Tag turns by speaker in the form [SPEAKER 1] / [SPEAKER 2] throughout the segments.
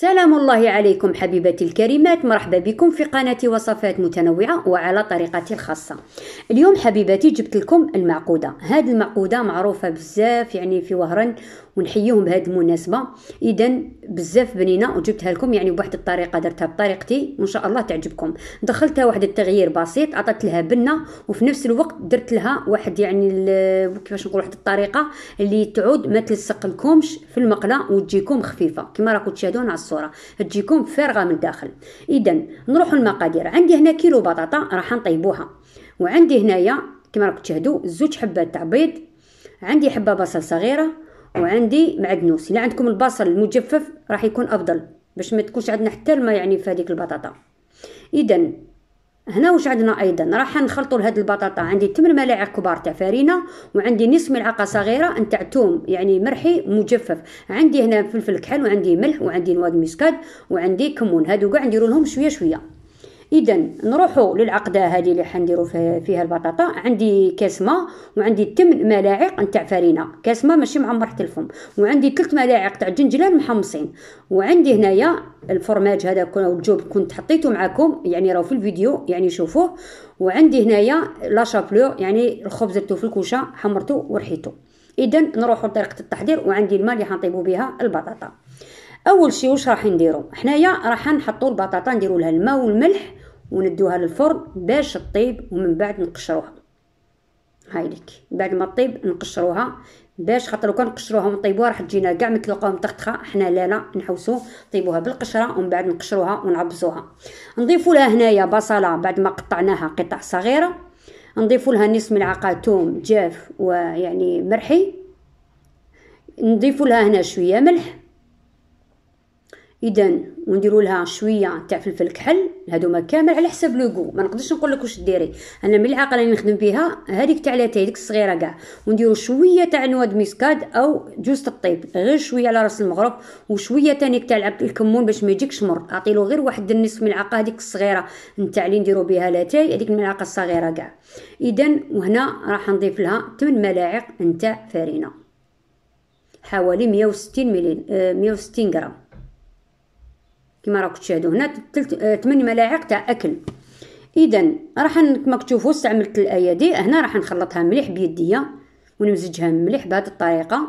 [SPEAKER 1] سلام الله عليكم حبيبتي الكريمات مرحبا بكم في قناتي وصفات متنوعة وعلى طريقتي الخاصة اليوم حبيبتي جبت لكم المعقودة هذه المعقودة معروفة بزاف يعني في وهران ونحييهم بهذه المناسبه اذا بزاف بنينه وجبتها لكم يعني بواحد الطريقه درتها بطريقتي وان شاء الله تعجبكم دخلتها واحد التغيير بسيط عطيت لها بنه وفي نفس الوقت درت لها واحد يعني كيفاش نقول واحد الطريقه اللي تعود ما تلصق لكمش في المقله وتجيكم خفيفه كما راكم تشاهدون على الصوره تجيكم فارغه من الداخل اذا نروحوا المقادير عندي هنا كيلو بطاطا راح نطيبوها وعندي هنايا كما راكم تشاهدوا زوج حبات تاع بيض عندي حبه بصل صغيره وعندي معدنوس الا عندكم البصل المجفف راح يكون افضل باش ما تكونش عندنا حتى الماء يعني في هذيك البطاطا اذا هنا واش عندنا ايضا راح نخلطوا لهاد البطاطا عندي 8 ملاعق كبار تاع فرينه وعندي نصف ملعقه صغيره نتاع ثوم يعني مرحي مجفف عندي هنا فلفل كحل وعندي ملح وعندي نواد مسكاد وعندي كمون هادو كاع نديرولهم لهم شويه شويه اذا نروحوا للعقده هذه اللي حنديروا فيها البطاطا عندي كاس ما وعندي 8 ملاعق نتاع فرينه كاس ما ماشي معمر حتى الفم وعندي 3 ملاعق تاع الجنجلان محمصين وعندي هنايا الفرماج هذا الجوب كنت حطيته معكم يعني راهو في الفيديو يعني شوفوه وعندي هنايا لا شابلور يعني الخبز درتو في الكوشه حمرته ورحيته اذا نروحوا لطريقه التحضير وعندي الماء اللي حنطيبو بها البطاطا اول شيء واش راح نديرو حنايا راح نحطو البطاطا نديرو لها الماء والملح وندوها للفرن باش تطيب ومن بعد نقشروها هاي هايلك بعد ما تطيب نقشروها باش خاطر لو كان نقشروها ونطيبوها راح تجينا كاع متلقاو مطخطخه حنا لا لا نحوسو نطيبوها بالقشره ومن بعد نقشروها ونعبزوها نضيفوا لها هنايا بصله بعد ما قطعناها قطع صغيره نضيفوا لها نصف ملعقه توم جاف ويعني مرحي نضيفوا لها هنا شويه ملح اذا ونديروا لها شويه تاع فلفل كحل هذوما كامل على حسب لوغو ما نقدرش نقول لك واش ديري انا من العاقه اللي نخدم بها هذيك تاع لاتاي ديك الصغيره كاع ونديروا شويه تاع نواد ميسكاد او جوز الطيب غير شويه على راس المغرب وشويه ثاني تاع الكمون باش ما يجيكش مر له غير واحد النصف ملعقه هذيك الصغيره نتاع اللي نديروا بها لاتاي هذيك الملعقه الصغيره كاع اذا وهنا راح نضيف لها 8 ملاعق نتاع فرينه حوالي 160 ملي 160 آه، غرام كما راكم تشاهدوا هنا 8 آه، ملاعق تاع اكل اذا راح كما تشوفوا استعملت الايادي هنا راح نخلطها مليح بيديا ونمزجها مليح بهذه الطريقه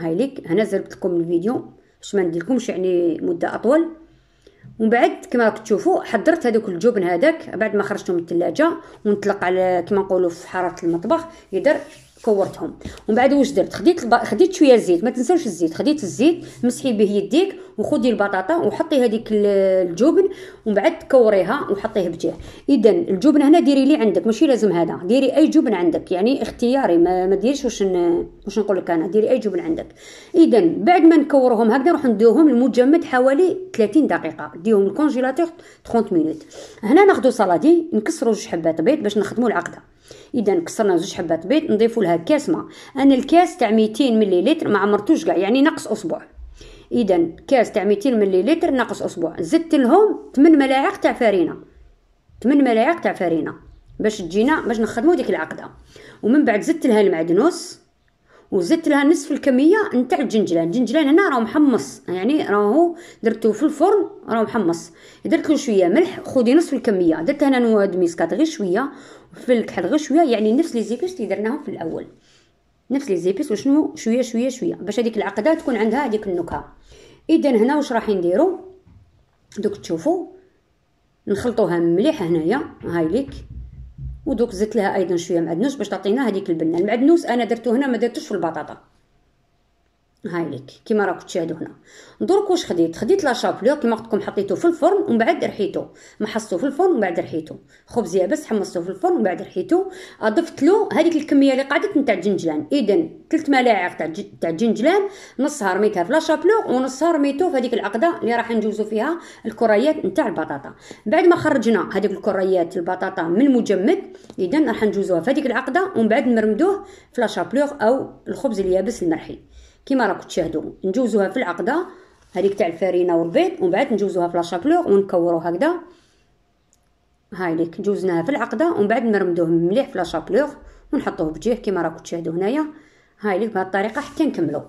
[SPEAKER 1] هاي ليك هنا زربت لكم الفيديو باش ما نديلكمش يعني مده اطول ومن بعد كما راكم تشوفوا حضرت هذوك الجبن هذاك بعد ما خرجته من الثلاجه ونطلق على كما نقولوا في حراره المطبخ يقدر كورتهم ومن بعد واش درت خديت الب... خديت شويه الزيت ما تنساوش الزيت خديت الزيت مسحي به يديك وخدي البطاطا وحطي هذيك الجبن ومن بعد كوريها وحطيه بجاه اذا الجبن هنا ديري لي عندك ماشي لازم هذا ديري اي جبن عندك يعني اختياري ما, ما ديريش واش ن... واش نقول لك انا ديري اي جبن عندك اذا بعد ما نكورهم هكذا نروح نديهم المجمد حوالي 30 دقيقه ديهم الكونجيلاتور 30 مينوت هنا ناخذ صلادي نكسروا جوج حبات بيض باش نخدموا العقده اذا كسرنا زوج حبات بيض نضيفوا لها كاس ماء انا الكاس تاع 200 مليلتر ما عمرتوش كاع يعني نقص اصبع اذا كاس تاع 200 مليلتر ناقص اصبع زدت لهم 8 ملاعق تاع فرينه 8 ملاعق تاع فرينه باش تجينا باش نخدموا ديك العقده ومن بعد زدت لها المعدنوس وزدت لها نصف الكميه نتاع الجنجلان الجنجلان هنا راه محمص يعني راهو درته في الفرن راهو محمص درت له شويه ملح خدي نصف الكميه درت هنا نواد ميسكات غير شويه في الكحل غير شويه يعني نفس لي زيبيس اللي درناهم في الاول نفس لي زيبيس وشنو شويه شويه شويه باش هذيك العقده تكون عندها هذيك النكهه اذا هنا واش راح نديرو دوك تشوفوا نخلطوها مليح هنايا هاي ليك ودوك زدت لها ايضا شويه معدنوس باش تعطينا هذيك البنه المعدنوس انا درته هنا ما درتوش في البطاطا هاي ليك كيما راكم تشاهدوا هنا درك واش خديت خديت لا شابلور كيما قلت لكم حطيته في الفرن ومن بعد رحيته محصته في الفرن ومن بعد رحيته خبز يابس حمصته في الفرن ومن بعد رحيته اضفت له هذيك الكميه اللي قعدت نتاع الجنجلان اذا 3 ملاعق تاع تاع الجنجلان نصها رميتها في لا شابلور ونصها رميته في هذيك العقده اللي راح نجوزو فيها الكريات نتاع البطاطا بعد ما خرجنا هذيك الكريات البطاطا من المجمد اذا راح نجوزوها في هذيك العقده ومن بعد نرمدوه في لا شابلور او الخبز اليابس المرحي كيما راكم تشاهدوا نجوزوها في العقده هذيك تاع الفرينه والبيض ومن بعد نجوزوها في لاشاكلور ونكورو هكذا هاي ليك جوزناها في العقده ومن بعد نرمدوه مليح في لاشاكلور ونحطوه بجيه كيما راكم تشاهدوا هنايا هاي ليك بهذه الطريقه حتى نكملو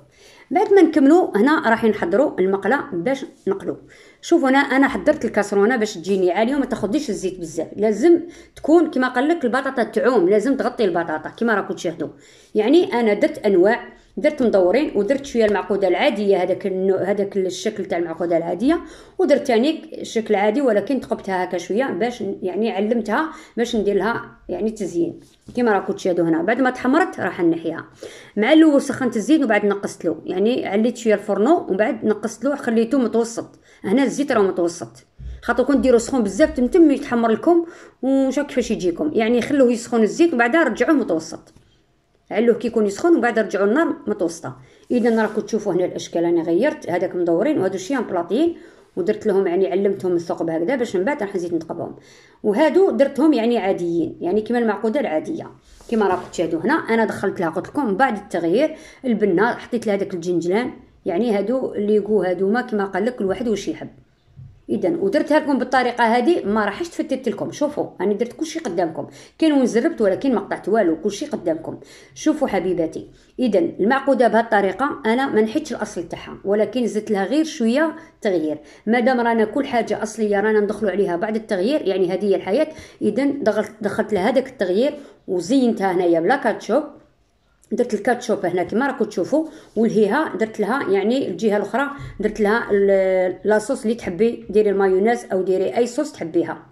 [SPEAKER 1] بعد ما نكملو هنا راح نحضروا المقله باش نقلو شوفوا هنا انا حضرت الكاسرونه باش تجيني عاليه وما تاخذيش الزيت بزاف لازم تكون كيما قال لك البطاطا تعوم لازم تغطي البطاطا كيما راكم تشاهدوا يعني انا درت انواع درت مدورين ودرت شويه المعقوده العاديه هذاك هذاك الشكل تاع المعقوده العاديه ودرت ثاني يعني الشكل عادي ولكن ثقبتها هكا شويه باش يعني علمتها باش ندير لها يعني تزيين كما راكو تشاهدوا هنا بعد ما تحمرت راح نحيها مع الاول سخنت الزيت وبعد نقصت له يعني عليت شويه الفرنو بعد نقصت له خليته متوسط هنا الزيت راه متوسط خاطر كون ديروا سخون بزاف تمتم يتحمر لكم وشوف كيفاش يجيكم يعني خلوه يسخن الزيت وبعدها رجعوه متوسط علوه كيكون يسخن ومن بعد رجعوا النار متوسطه اذا راكم تشوفوا هنا الاشكال انا غيرت هذاك مدورين وهادو شيان بلاطيين ودرت لهم يعني علمتهم الثقب هكذا باش من بعد راح نزيد نثقبهم وهادو درتهم يعني عاديين يعني كما المعقوده العاديه كما راكم تشاهدوا هنا انا دخلت لها قلت لكم بعد التغيير البنه حطيت لها داك الجنجلان يعني هادو هادو ما كما قال لك كل واحد واش يحب اذا ودرتها لكم بالطريقه هذه ما راحش تفتت لكم شوفوا انا درت كلشي قدامكم كاين وين زربت ولكن ما قطعت والو كلشي قدامكم شوفوا حبيباتي اذا المعقوده بهذه الطريقه انا ما نحيتش الاصل تاعها ولكن زدت لها غير شويه تغيير مادام رانا كل حاجه اصليه رانا ندخلوا عليها بعد التغيير يعني هذه هي الحياه اذا دخلت, دخلت لها هذاك التغيير وزينتها هنايا بلا كاتشوب درت الكاتشوب هنا كما راكم تشوفوا ولهيها درت لها يعني الجهه الاخرى درت لها لاصوص اللي تحبي ديري المايونيز او ديري اي صوص تحبيها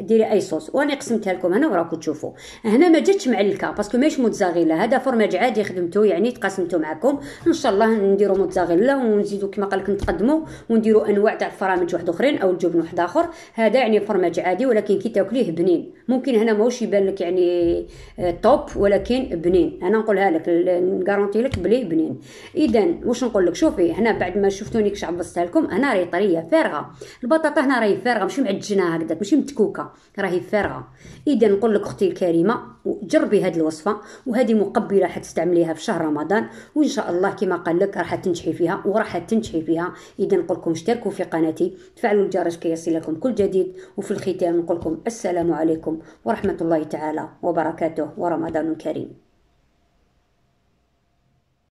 [SPEAKER 1] ديري اي صوص وانا قسمتها لكم هنا وراكم تشوفوا هنا ما جاتش معلكه باسكو ماهيش موتزاريلا هذا فرماج عادي خدمته يعني تقاسمته معكم ان شاء الله نديرو موتزاريلا ونزيدو كما قال لك نتقدموا ونديرو انواع تاع الفرامج واحد اخرين او الجبن واحد اخر هذا يعني فرماج عادي ولكن كي تاكليه بنين ممكن هنا ماهوش يبان لك يعني آه، توب ولكن بنين انا نقولها لك نغارونتي لك بلي بنين اذا واش نقول لك شوفي هنا بعد ما شفتوني كي عبصتها لكم انا راهي طريه فارغه البطاطا هنا راهي فارغه ماشي معجنه هكذا ماشي متكوكه راهي فارغه اذا نقول لك اختي الكريمه جربي هذه الوصفه وهذه مقبله راح تستعمليها في شهر رمضان وان شاء الله كما قال لك راح تنجحي فيها وراح تنجحي فيها اذا نقول لكم اشتركوا في قناتي تفعلوا الجرس كي يصلكم كل جديد وفي الختام نقول لكم السلام عليكم ورحمه الله تعالى وبركاته ورمضان كريم